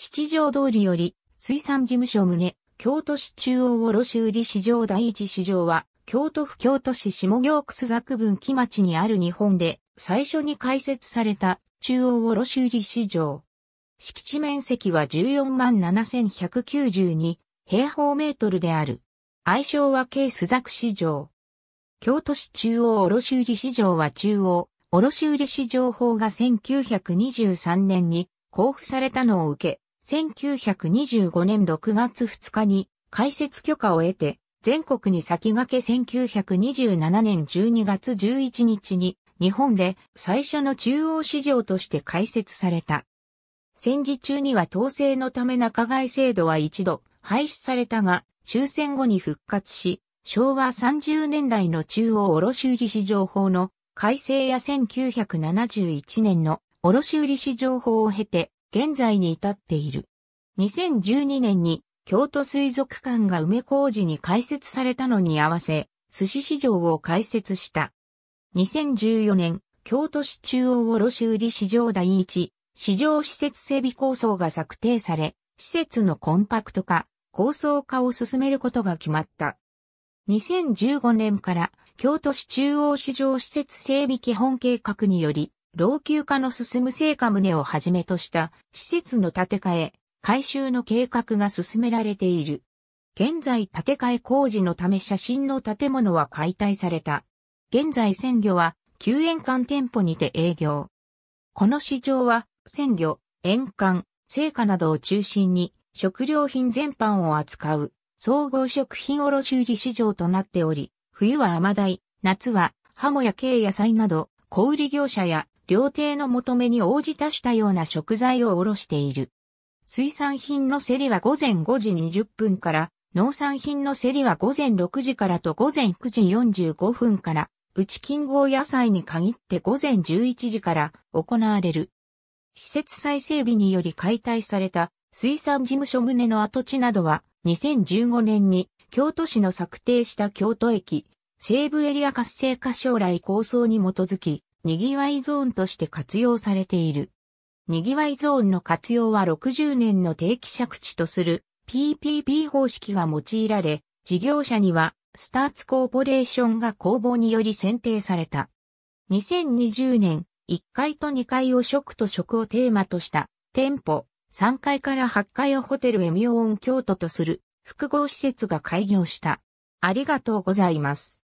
七条通りより、水産事務所旨、京都市中央卸売市場第一市場は、京都府京都市下行区須作分木町にある日本で、最初に開設された中央卸売市場。敷地面積は14万7192平方メートルである。愛称は京須作市場。京都市中央卸売市場は中央卸売市場法が1923年に交付されたのを受け、1925年6月2日に開設許可を得て、全国に先駆け1927年12月11日に日本で最初の中央市場として開設された。戦時中には統制のため仲買制度は一度廃止されたが、終戦後に復活し、昭和30年代の中央卸売市場法の改正や1971年の卸売市場法を経て、現在に至っている。2012年に京都水族館が梅工事に開設されたのに合わせ、寿司市場を開設した。2014年、京都市中央卸売市場第一、市場施設整備構想が策定され、施設のコンパクト化、構想化を進めることが決まった。2015年から京都市中央市場施設整備基本計画により、老朽化の進む成果棟をはじめとした施設の建て替え、改修の計画が進められている。現在建て替え工事のため写真の建物は解体された。現在鮮魚は救援館店舗にて営業。この市場は鮮魚、塩館、成果などを中心に食料品全般を扱う総合食品卸売市場となっており、冬は甘鯛、夏はハモや軽野菜など小売業者や料亭の求めに応じたしたような食材をおろしている。水産品の競りは午前5時20分から、農産品の競りは午前6時からと午前9時45分から、内金剛野菜に限って午前11時から行われる。施設再整備により解体された水産事務所棟の跡地などは2015年に京都市の策定した京都駅西部エリア活性化将来構想に基づきにぎわいゾーンとして活用されている。にぎわいゾーンの活用は60年の定期借地とする PPP 方式が用いられ、事業者にはスターツコーポレーションが公募により選定された。2020年、1階と2階を食と食をテーマとした店舗、3階から8階をホテルエミオン京都とする複合施設が開業した。ありがとうございます。